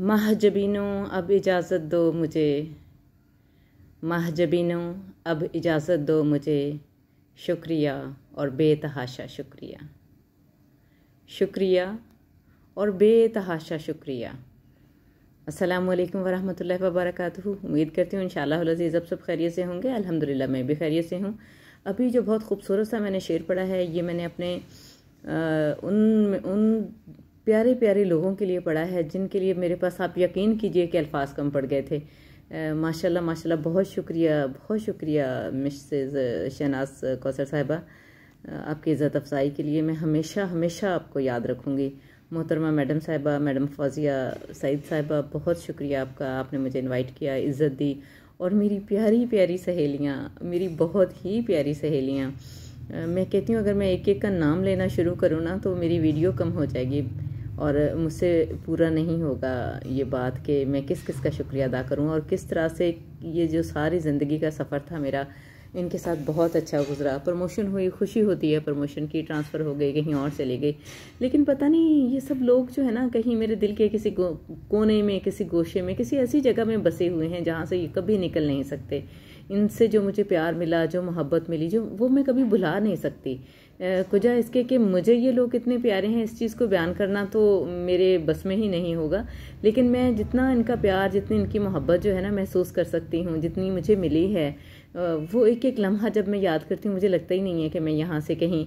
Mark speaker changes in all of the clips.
Speaker 1: महजबीनों अब इजाज़त दो मुझे महजबीनों अब इजाज़त दो मुझे शुक्रिया और बेतहाशा शुक्रिया शुक्रिया और बेतहाशा शुक्रिया अस्सलाम वालेकुम वरहमतुल्लाहि वबरकatuh उम्मीद करती हूँ इंशाल्लाह अजीज़ अब सब खैरियत से होंगे अल्हम्दुलिल्लाह मैं भी खैरियत से हूँ अभी जो बहुत खूबसूरत सा मैंने शेर पढ़ा है ये मैंने अपने आ, उन उन प्यारे प्यारे लोगों के लिए पढ़ा है जिनके लिए मेरे पास आप यकीन कीजिए कि अल्फाज कम पड़ गए थे माशाल्लाह माशाल्लाह बहुत शुक्रिया बहुत शुक्रिया मिसेज शहनाज कौसर साहिबा आपकी इज़्ज़त अफजाई के लिए मैं हमेशा हमेशा आपको याद रखूँगी मोहतरमा मैडम साहिबा मैडम फौजिया सईद साहिबा बहुत शुक्रिया आपका आपने मुझे इन्वाइट किया इज़्ज़त दी और मेरी प्यारी प्यारी सहेलियाँ मेरी बहुत ही प्यारी सहेलियाँ मैं कहती हूँ अगर मैं एक एक का नाम लेना शुरू करूँ ना तो मेरी वीडियो कम हो जाएगी और मुझसे पूरा नहीं होगा ये बात कि मैं किस किस का शुक्रिया अदा करूँ और किस तरह से ये जो सारी ज़िंदगी का सफ़र था मेरा इनके साथ बहुत अच्छा गुजरा प्रमोशन हुई खुशी होती है प्रमोशन की ट्रांसफ़र हो गई कहीं और चली गई लेकिन पता नहीं ये सब लोग जो है ना कहीं मेरे दिल के किसी कोने में किसी गोशे में किसी ऐसी जगह में बसे हुए हैं जहाँ से ये कभी निकल नहीं सकते इनसे जो मुझे प्यार मिला जो मोहब्बत मिली जो वो मैं कभी भुला नहीं सकती कुजा इसके कि मुझे ये लोग इतने प्यारे हैं इस चीज़ को बयान करना तो मेरे बस में ही नहीं होगा लेकिन मैं जितना इनका प्यार जितनी इनकी मोहब्बत जो है ना महसूस कर सकती हूँ जितनी मुझे मिली है वो एक एक लम्हा जब मैं याद करती हूँ मुझे लगता ही नहीं है कि मैं यहाँ से कहीं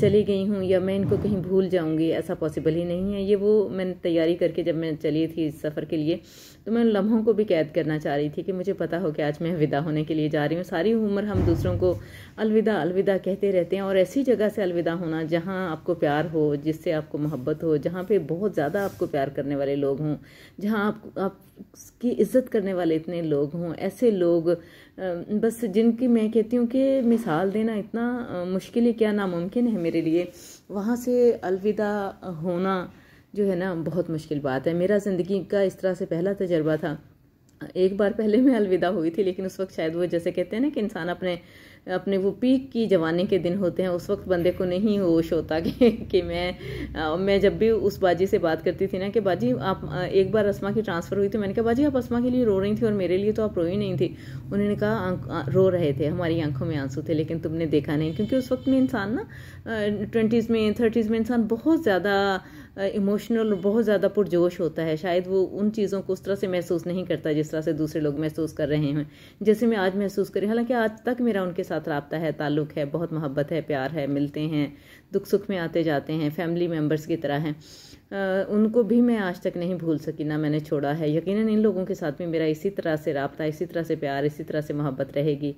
Speaker 1: चली गई हूँ या मैं इनको कहीं भूल जाऊँगी ऐसा पॉसिबल ही नहीं है ये वो मैंने तैयारी करके जब मैं चली थी इस सफ़र के लिए तो मैं उन लम्हों को भी कैद करना चाह रही थी कि मुझे पता हो कि आज मैं विदा होने के लिए जा रही हूँ सारी उम्र हम दूसरों को अलविदा अलविदा कहते रहते हैं और ऐसी जगह से अलविदा होना जहाँ आपको प्यार हो जिससे आपको मोहब्बत हो जहाँ पे बहुत ज़्यादा आपको प्यार करने वाले लोग हों जहाँ आप आपकी इज्जत करने वाले इतने लोग हों ऐसे लोग बस जिनकी मैं कहती हूँ कि मिसाल देना इतना मुश्किल ही क्या नामुमकिन है मेरे लिए वहाँ से अलविदा होना जो है ना बहुत मुश्किल बात है मेरा ज़िंदगी का इस तरह से पहला तजर्बा था एक बार पहले मैं अलविदा हुई थी लेकिन उस वक्त शायद वो जैसे कहते हैं ना कि इंसान अपने अपने वो पीक की जवानी के दिन होते हैं उस वक्त बंदे को नहीं होश होता कि कि मैं आ, मैं जब भी उस बाजी से बात करती थी ना कि बाजी आप एक बार रस्मा की ट्रांसफ़र हुई तो मैंने कहा बाजी आप रस्मा के लिए रो रही थी और मेरे लिए तो आप रो ही नहीं थी उन्होंने कहा रो रहे थे हमारी आंखों में आंसू थे लेकिन तुमने देखा नहीं क्योंकि उस वक्त में इंसान ना ट्वेंटीज़ में थर्टीज़ में इंसान बहुत ज़्यादा इमोशनल बहुत ज़्यादा पुरजोश होता है शायद वो उन चीज़ों को उस तरह से महसूस नहीं करता जिस तरह से दूसरे लोग महसूस कर रहे हैं जैसे मैं आज महसूस करी हालांकि आज तक मेरा उनके साथ साथ रबता है ताल्लुक़ है बहुत मोहब्बत है प्यार है मिलते हैं दुख सुख में आते जाते हैं फैमिली मेम्बर्स की तरह हैं उनको भी मैं आज तक नहीं भूल सकी ना मैंने छोड़ा है यकीन इन लोगों के साथ में मेरा इसी तरह से रबता इसी तरह से प्यार इसी तरह से मोहब्बत रहेगी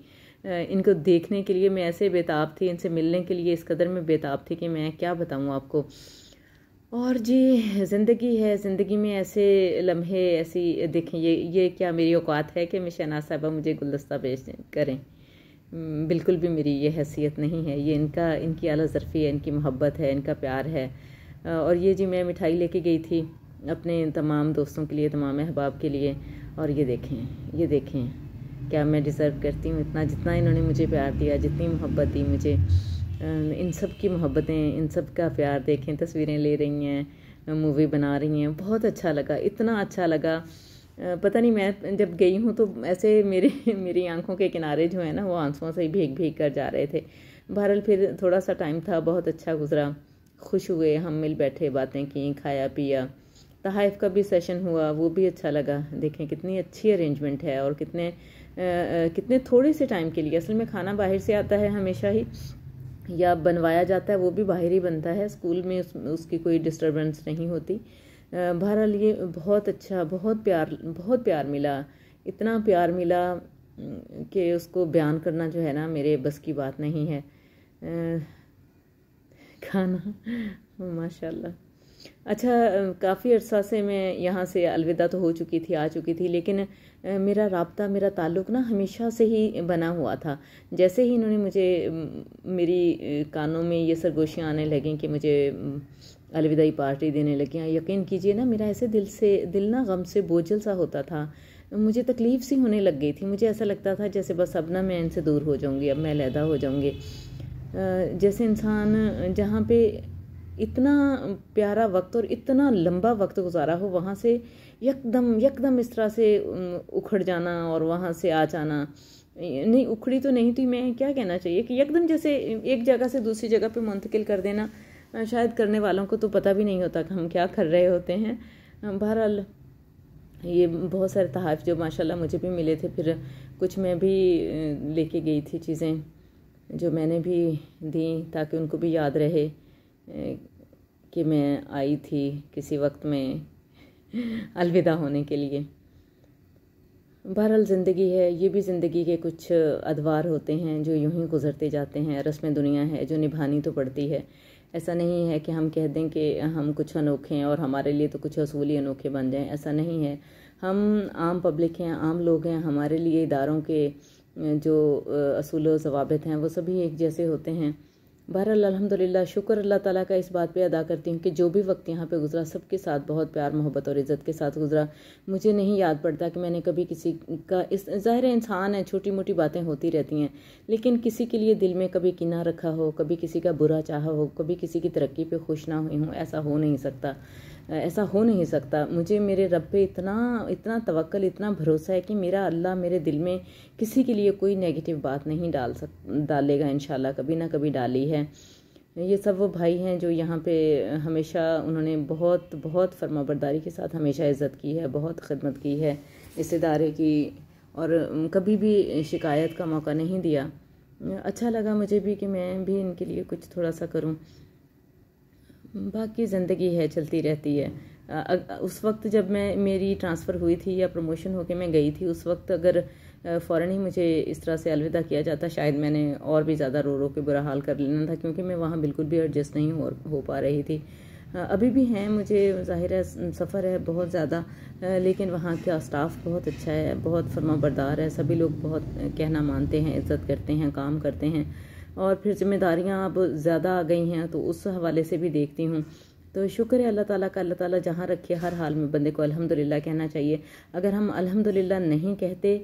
Speaker 1: इनको देखने के लिए मैं ऐसे बेताब थी इनसे मिलने के लिए इस कदर में बेताब थी कि मैं क्या बताऊँ आपको और जी ज़िंदगी है ज़िंदगी में ऐसे लम्हे ऐसी देखें ये ये क्या मेरी औकात है कि मैं शहनाज साहबा मुझे गुलदस्ता भेज करें हम्म, बिल्कुल भी मेरी ये हैसियत नहीं है ये इनका इनकी अला ज़रफ़ी है इनकी मोहब्बत है इनका प्यार है और ये जी मैं मिठाई लेके गई थी अपने तमाम दोस्तों के लिए तमाम अहबाब के लिए और ये देखें ये देखें क्या मैं डिज़र्व करती हूँ इतना जितना इन्होंने मुझे प्यार दिया जितनी मोहब्बत दी मुझे इन सब की मोहब्बतें इन सब का प्यार देखें तस्वीरें ले रही हैं मूवी बना रही हैं बहुत अच्छा लगा इतना अच्छा लगा पता नहीं मैं जब गई हूँ तो ऐसे मेरे मेरी आंखों के किनारे जो है ना वो आंसुओं से ही भीग भीग कर जा रहे थे बहरहाल फिर थोड़ा सा टाइम था बहुत अच्छा गुजरा खुश हुए हम मिल बैठे बातें की खाया पिया तहाइफ का भी सेशन हुआ वो भी अच्छा लगा देखें कितनी अच्छी अरेंजमेंट है और कितने आ, कितने थोड़े से टाइम के लिए असल में खाना बाहर से आता है हमेशा ही या बनवाया जाता है वो भी बाहर ही बनता है स्कूल में उस, उसकी कोई डिस्टर्बेंस नहीं होती बहरहाल ये बहुत अच्छा बहुत प्यार बहुत प्यार मिला इतना प्यार मिला कि उसको बयान करना जो है ना मेरे बस की बात नहीं है खाना माशाल्लाह अच्छा काफ़ी अर्सा से मैं यहाँ से अलविदा तो हो चुकी थी आ चुकी थी लेकिन मेरा रबता मेरा ताल्लुक़ ना हमेशा से ही बना हुआ था जैसे ही इन्होंने मुझे मेरी कानों में ये सरगोशियाँ आने लगें कि मुझे अलविदाई पार्टी देने लगी यकीन कीजिए ना मेरा ऐसे दिल से दिल ना गम से बोझल सा होता था मुझे तकलीफ़ सी होने लग गई थी मुझे ऐसा लगता था जैसे बस अब ना मैं इनसे दूर हो जाऊँगी अब मैं लैदा हो जाऊँगी जैसे इंसान जहाँ पे इतना प्यारा वक्त और इतना लंबा वक्त गुजारा हो वहाँ से यकदम यकदम इस तरह से उखड़ जाना और वहाँ से आ जाना नहीं उखड़ी तो नहीं थी मैं क्या कहना चाहिए कि यकदम जैसे एक जगह से दूसरी जगह पे मुंतकिल कर देना शायद करने वालों को तो पता भी नहीं होता कि हम क्या कर रहे होते हैं बहरहाल ये बहुत सारे तहफ़ जो माशाल्लाह मुझे भी मिले थे फिर कुछ मैं भी लेके गई थी चीज़ें जो मैंने भी दी ताकि उनको भी याद रहे कि मैं आई थी किसी वक्त में अलविदा होने के लिए बहरहाल ज़िंदगी है ये भी ज़िंदगी के कुछ अदवार होते हैं जो यूं ही गुज़रते जाते हैं रस्म दुनिया है जो निभानी तो पड़ती है ऐसा नहीं है कि हम कह दें कि हम कुछ अनोखे हैं और हमारे लिए तो कुछ असूल ही अनोखे बन जाएं ऐसा नहीं है हम आम पब्लिक हैं आम लोग हैं हमारे लिए इदारों के जो असूल वाबित हैं वो सभी एक जैसे होते हैं बहरहाल अलहमदिल्ला शुक्र अल्लाह ताला का इस बात पे अदा करती हूँ कि जो भी वक्त यहाँ पे गुजरा सबके साथ बहुत प्यार मोहब्बत और इज़्ज़त के साथ गुजरा मुझे नहीं याद पड़ता कि मैंने कभी किसी का इस ज़ाहिर इंसान है छोटी मोटी बातें होती रहती हैं लेकिन किसी के लिए दिल में कभी किना रखा हो कभी किसी का बुरा चाहा हो कभी किसी की तरक्की पर खुश ना हुई हूँ ऐसा हो नहीं सकता ऐसा हो नहीं सकता मुझे मेरे रब पे इतना इतना तवक्ल इतना भरोसा है कि मेरा अल्लाह मेरे दिल में किसी के लिए कोई नेगेटिव बात नहीं डाल सक डालेगा इन कभी ना कभी डाली है ये सब वो भाई हैं जो यहाँ पे हमेशा उन्होंने बहुत बहुत फर्मा के साथ हमेशा इज़्ज़त की है बहुत खिदमत की है इस इदारे की और कभी भी शिकायत का मौका नहीं दिया अच्छा लगा मुझे भी कि मैं भी इनके लिए कुछ थोड़ा सा करूँ बाकी ज़िंदगी है चलती रहती है उस वक्त जब मैं मेरी ट्रांसफ़र हुई थी या प्रमोशन होके मैं गई थी उस वक्त अगर फ़ौरन ही मुझे इस तरह से अलविदा किया जाता शायद मैंने और भी ज़्यादा रो रो के बुरा हाल कर लेना था क्योंकि मैं वहाँ बिल्कुल भी एडजस्ट नहीं हो, हो पा रही थी अभी भी हैं मुझे ज़ाहिर है सफ़र है बहुत ज़्यादा लेकिन वहाँ का स्टाफ़ बहुत अच्छा है बहुत फर्मा बरदार है सभी लोग बहुत कहना मानते हैं इज़्ज़त करते हैं काम करते हैं और फिर ज़िम्मेदारियाँ अब ज़्यादा आ गई हैं तो उस हवाले से भी देखती हूँ तो शुक्र है अल्लाह ताला का अल्लाह ताला जहाँ रखे हर हाल में बंदे को अल्हम्दुलिल्लाह कहना चाहिए अगर हम अल्हम्दुलिल्लाह नहीं कहते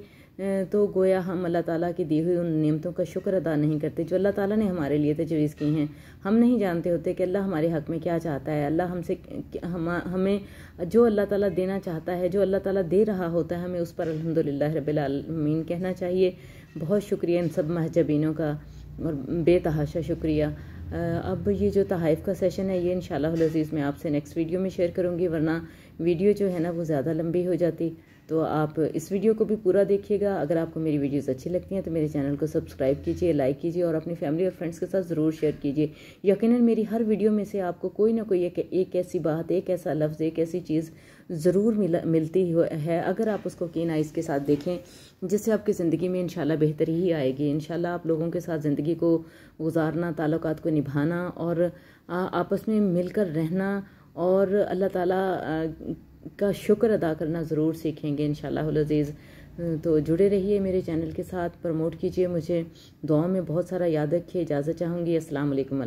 Speaker 1: तो गोया हम अल्लाह ताला की दी हुई उन नियमतों का शुक्र अदा नहीं करते जो अल्लाह ताला ने हमारे लिए तजवीज़ की हैं हम नहीं जानते होते कि अल्लाह हमारे हक़ में क्या चाहता है अल्लाह हमसे हम हमें जो अल्लाह ताला देना चाहता है जो अल्लाह ताला दे रहा होता है हमें उस पर अलहमदिल्ला रबालमीन कहना चाहिए बहुत शुक्रिया इन सब महजबीनों का और बेतहाशा शुक्रिया अब ये जो तहाइफ का सेशन है ये इन शजीज़ मैं आपसे नेक्स्ट वीडियो में शेयर करूँगी वरना वीडियो जो है ना वो ज़्यादा लंबी हो जाती तो आप इस वीडियो को भी पूरा देखिएगा अगर आपको मेरी वीडियोस अच्छी लगती हैं तो मेरे चैनल को सब्सक्राइब कीजिए लाइक कीजिए और अपनी फैमिली और फ्रेंड्स के साथ ज़रूर शेयर कीजिए यकीनन मेरी हर वीडियो में से आपको कोई ना कोई एक, एक ऐसी बात एक ऐसा लफ्ज़ एक ऐसी चीज़ ज़रूर मिला मिलती है अगर आप उसको कीन आइज़ के साथ देखें जिससे आपकी ज़िंदगी में शाला बेहतरी ही आएगी शाला आप लोगों के साथ ज़िंदगी को गुजारना ताल्लुक को निभाना और आपस में मिलकर रहना और अल्लाह ताला का शुक्र अदा करना ज़रूर सीखेंगे इन शज़ीज़ तो जुड़े रहिए मेरे चैनल के साथ प्रमोट कीजिए मुझे दुआ में बहुत सारा याद रखिए इजाज़त चाहूँगी असलम